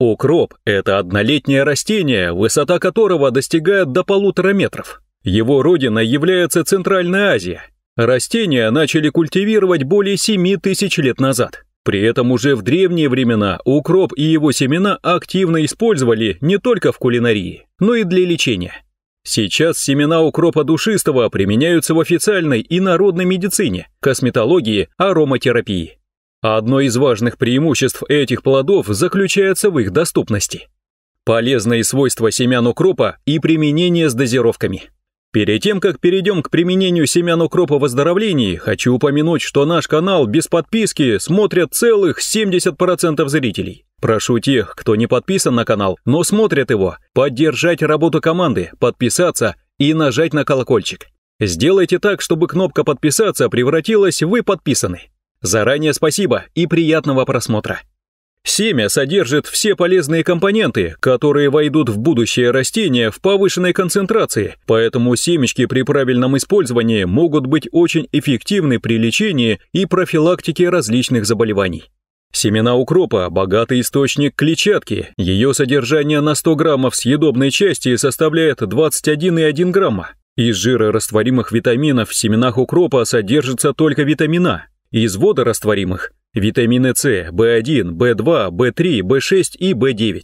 Укроп – это однолетнее растение, высота которого достигает до полутора метров. Его родиной является Центральная Азия. Растения начали культивировать более 7 тысяч лет назад. При этом уже в древние времена укроп и его семена активно использовали не только в кулинарии, но и для лечения. Сейчас семена укропа душистого применяются в официальной и народной медицине, косметологии, ароматерапии одно из важных преимуществ этих плодов заключается в их доступности. Полезные свойства семян укропа и применение с дозировками. Перед тем, как перейдем к применению семян укропа в оздоровлении, хочу упомянуть, что наш канал без подписки смотрят целых 70% зрителей. Прошу тех, кто не подписан на канал, но смотрит его, поддержать работу команды, подписаться и нажать на колокольчик. Сделайте так, чтобы кнопка «Подписаться» превратилась в «Вы подписаны». Заранее спасибо и приятного просмотра. Семя содержит все полезные компоненты, которые войдут в будущее растения в повышенной концентрации, поэтому семечки при правильном использовании могут быть очень эффективны при лечении и профилактике различных заболеваний. Семена укропа – богатый источник клетчатки. Ее содержание на 100 граммов съедобной части составляет 21,1 грамма. Из жира растворимых витаминов в семенах укропа содержится только витамина – из водорастворимых – витамины С, В1, В2, В3, В6 и В9.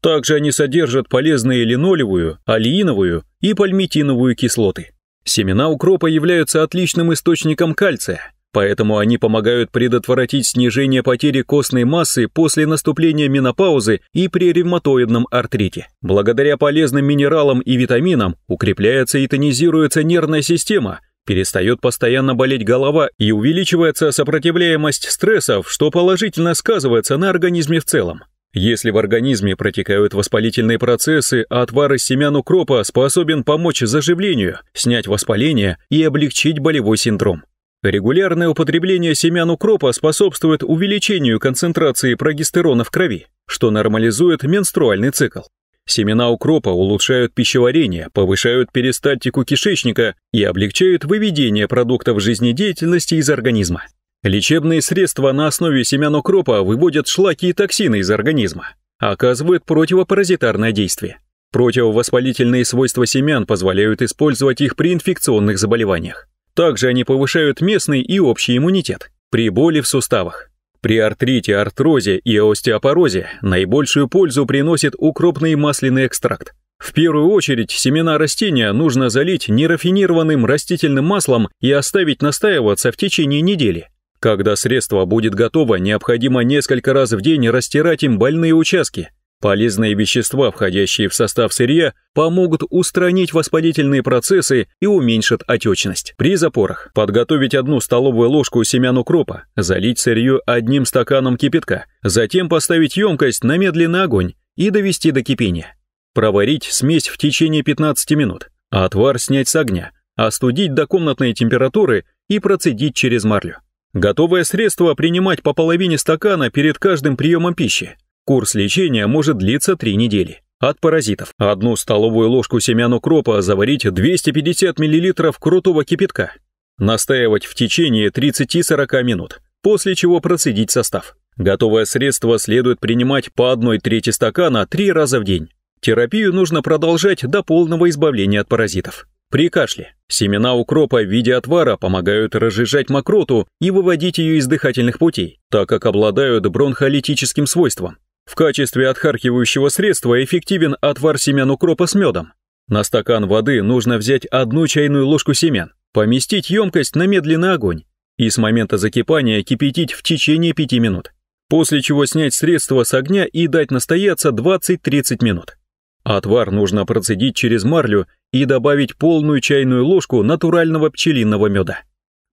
Также они содержат полезные линолевую, алииновую и пальмитиновую кислоты. Семена укропа являются отличным источником кальция, поэтому они помогают предотвратить снижение потери костной массы после наступления менопаузы и при ревматоидном артрите. Благодаря полезным минералам и витаминам укрепляется и тонизируется нервная система – Перестает постоянно болеть голова и увеличивается сопротивляемость стрессов, что положительно сказывается на организме в целом. Если в организме протекают воспалительные процессы, отвар из семян укропа способен помочь заживлению, снять воспаление и облегчить болевой синдром. Регулярное употребление семян укропа способствует увеличению концентрации прогестерона в крови, что нормализует менструальный цикл. Семена укропа улучшают пищеварение, повышают перистальтику кишечника и облегчают выведение продуктов жизнедеятельности из организма. Лечебные средства на основе семян укропа выводят шлаки и токсины из организма, оказывают противопаразитарное действие. Противовоспалительные свойства семян позволяют использовать их при инфекционных заболеваниях. Также они повышают местный и общий иммунитет при боли в суставах. При артрите, артрозе и остеопорозе наибольшую пользу приносит укропный масляный экстракт. В первую очередь семена растения нужно залить нерафинированным растительным маслом и оставить настаиваться в течение недели. Когда средство будет готово, необходимо несколько раз в день растирать им больные участки, Полезные вещества, входящие в состав сырья, помогут устранить воспалительные процессы и уменьшат отечность. При запорах подготовить одну столовую ложку семян укропа, залить сырье одним стаканом кипятка, затем поставить емкость на медленный огонь и довести до кипения. Проварить смесь в течение 15 минут, а отвар снять с огня, остудить до комнатной температуры и процедить через марлю. Готовое средство принимать по половине стакана перед каждым приемом пищи. Курс лечения может длиться 3 недели. От паразитов. Одну столовую ложку семян укропа заварить 250 мл крутого кипятка. Настаивать в течение 30-40 минут, после чего процедить состав. Готовое средство следует принимать по 1 трети стакана 3 раза в день. Терапию нужно продолжать до полного избавления от паразитов. При кашле семена укропа в виде отвара помогают разжижать мокроту и выводить ее из дыхательных путей, так как обладают бронхолитическим свойством. В качестве отхаркивающего средства эффективен отвар семян укропа с медом. На стакан воды нужно взять одну чайную ложку семян, поместить емкость на медленный огонь и с момента закипания кипятить в течение 5 минут, после чего снять средство с огня и дать настояться 20-30 минут. Отвар нужно процедить через марлю и добавить полную чайную ложку натурального пчелиного меда.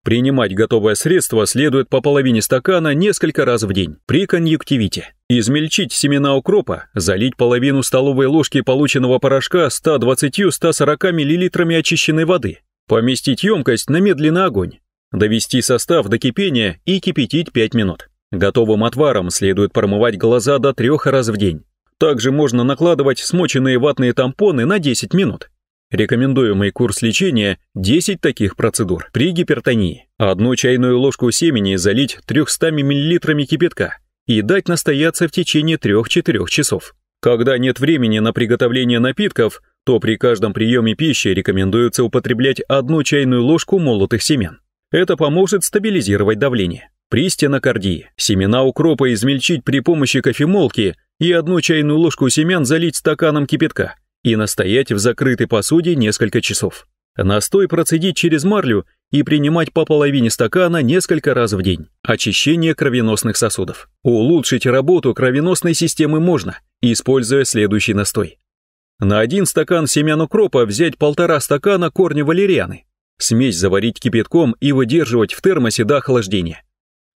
Принимать готовое средство следует по половине стакана несколько раз в день при конъюнктивите. Измельчить семена укропа, залить половину столовой ложки полученного порошка 120-140 мл очищенной воды, поместить емкость на медленный огонь, довести состав до кипения и кипятить 5 минут. Готовым отваром следует промывать глаза до трех раз в день. Также можно накладывать смоченные ватные тампоны на 10 минут. Рекомендуемый курс лечения – 10 таких процедур при гипертонии. А одну чайную ложку семени залить 300 мл кипятка и дать настояться в течение 3-4 часов. Когда нет времени на приготовление напитков, то при каждом приеме пищи рекомендуется употреблять одну чайную ложку молотых семян. Это поможет стабилизировать давление. При стенокардии семена укропа измельчить при помощи кофемолки и одну чайную ложку семян залить стаканом кипятка – и настоять в закрытой посуде несколько часов. Настой процедить через марлю и принимать по половине стакана несколько раз в день. Очищение кровеносных сосудов. Улучшить работу кровеносной системы можно, используя следующий настой. На один стакан семян укропа взять полтора стакана корня валерианы. Смесь заварить кипятком и выдерживать в термосе до охлаждения.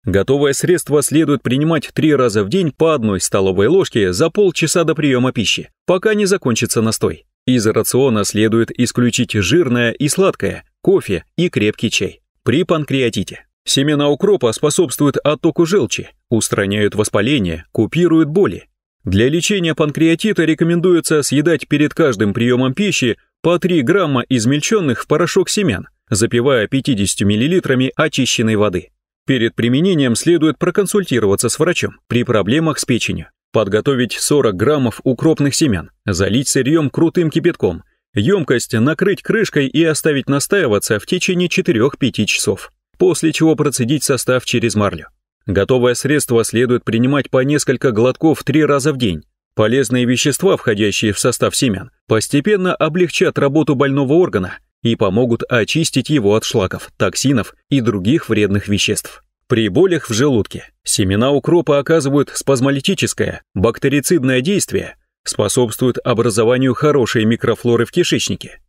Готовое средство следует принимать три раза в день по одной столовой ложке за полчаса до приема пищи, пока не закончится настой. Из рациона следует исключить жирное и сладкое, кофе и крепкий чай. При панкреатите. Семена укропа способствуют оттоку желчи, устраняют воспаление, купируют боли. Для лечения панкреатита рекомендуется съедать перед каждым приемом пищи по 3 грамма измельченных в порошок семян, запивая 50 мл очищенной воды. Перед применением следует проконсультироваться с врачом при проблемах с печенью, подготовить 40 граммов укропных семян, залить сырьем крутым кипятком, емкость накрыть крышкой и оставить настаиваться в течение 4-5 часов, после чего процедить состав через марлю. Готовое средство следует принимать по несколько глотков 3 раза в день. Полезные вещества, входящие в состав семян, постепенно облегчат работу больного органа и помогут очистить его от шлаков, токсинов и других вредных веществ. При болях в желудке семена укропа оказывают спазмолитическое, бактерицидное действие, способствуют образованию хорошей микрофлоры в кишечнике.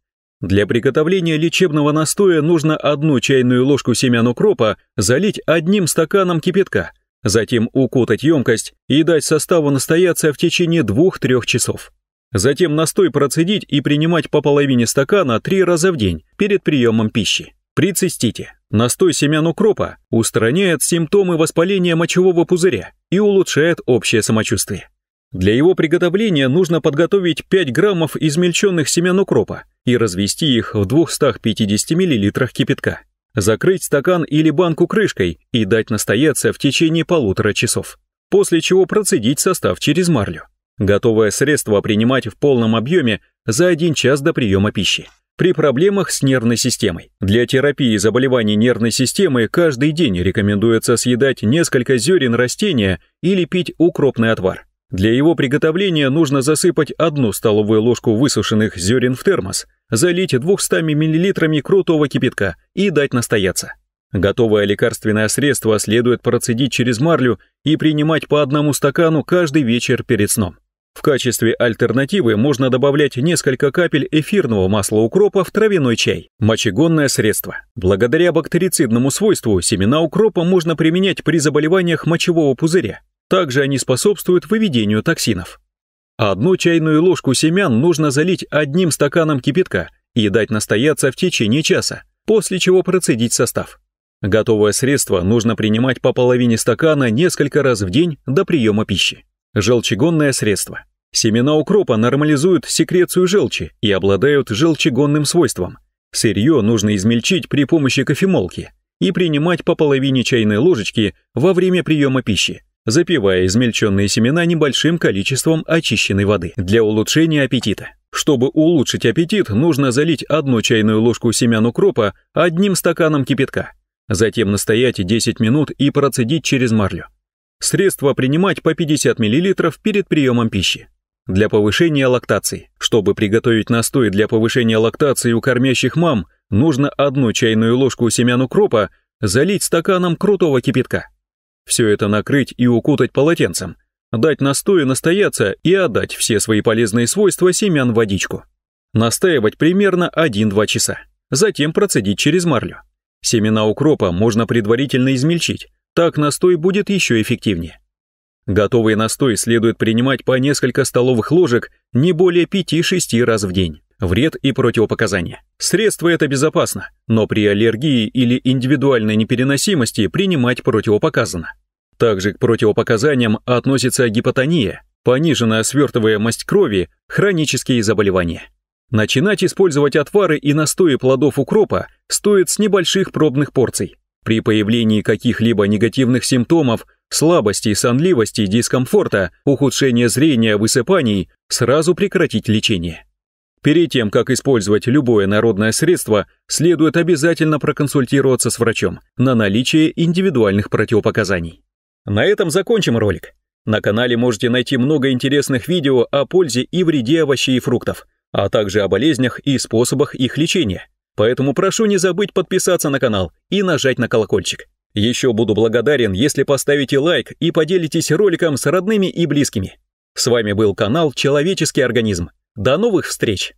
Для приготовления лечебного настоя нужно одну чайную ложку семян укропа залить одним стаканом кипятка, затем укутать емкость и дать составу настояться в течение 2-3 часов. Затем настой процедить и принимать по половине стакана три раза в день перед приемом пищи. Прицистите настой семян укропа устраняет симптомы воспаления мочевого пузыря и улучшает общее самочувствие. Для его приготовления нужно подготовить 5 граммов измельченных семян укропа и развести их в 250 мл кипятка. Закрыть стакан или банку крышкой и дать настояться в течение полутора часов, после чего процедить состав через марлю готовое средство принимать в полном объеме за один час до приема пищи. При проблемах с нервной системой. Для терапии заболеваний нервной системы каждый день рекомендуется съедать несколько зерен растения или пить укропный отвар. Для его приготовления нужно засыпать одну столовую ложку высушенных зерен в термос, залить 200 мл крутого кипятка и дать настояться. Готовое лекарственное средство следует процедить через марлю и принимать по одному стакану каждый вечер перед сном. В качестве альтернативы можно добавлять несколько капель эфирного масла укропа в травяной чай. Мочегонное средство. Благодаря бактерицидному свойству семена укропа можно применять при заболеваниях мочевого пузыря. Также они способствуют выведению токсинов. Одну чайную ложку семян нужно залить одним стаканом кипятка и дать настояться в течение часа, после чего процедить состав. Готовое средство нужно принимать по половине стакана несколько раз в день до приема пищи. Желчегонное средство. Семена укропа нормализуют секрецию желчи и обладают желчегонным свойством. Сырье нужно измельчить при помощи кофемолки и принимать по половине чайной ложечки во время приема пищи, запивая измельченные семена небольшим количеством очищенной воды для улучшения аппетита. Чтобы улучшить аппетит, нужно залить одну чайную ложку семян укропа одним стаканом кипятка, затем настоять 10 минут и процедить через марлю. Средство принимать по 50 мл перед приемом пищи. Для повышения лактации. Чтобы приготовить настой для повышения лактации у кормящих мам, нужно одну чайную ложку семян укропа залить стаканом крутого кипятка. Все это накрыть и укутать полотенцем. Дать настою настояться и отдать все свои полезные свойства семян в водичку. Настаивать примерно 1-2 часа. Затем процедить через марлю. Семена укропа можно предварительно измельчить, так настой будет еще эффективнее. Готовый настой следует принимать по несколько столовых ложек не более 5-6 раз в день. Вред и противопоказания. Средство это безопасно, но при аллергии или индивидуальной непереносимости принимать противопоказано. Также к противопоказаниям относится гипотония, пониженная свертываемость крови, хронические заболевания. Начинать использовать отвары и настои плодов укропа стоит с небольших пробных порций – при появлении каких-либо негативных симптомов, слабости, сонливости, дискомфорта, ухудшения зрения, высыпаний, сразу прекратить лечение. Перед тем, как использовать любое народное средство, следует обязательно проконсультироваться с врачом на наличие индивидуальных противопоказаний. На этом закончим ролик. На канале можете найти много интересных видео о пользе и вреде овощей и фруктов, а также о болезнях и способах их лечения. Поэтому прошу не забыть подписаться на канал и нажать на колокольчик. Еще буду благодарен, если поставите лайк и поделитесь роликом с родными и близкими. С вами был канал «Человеческий организм». До новых встреч!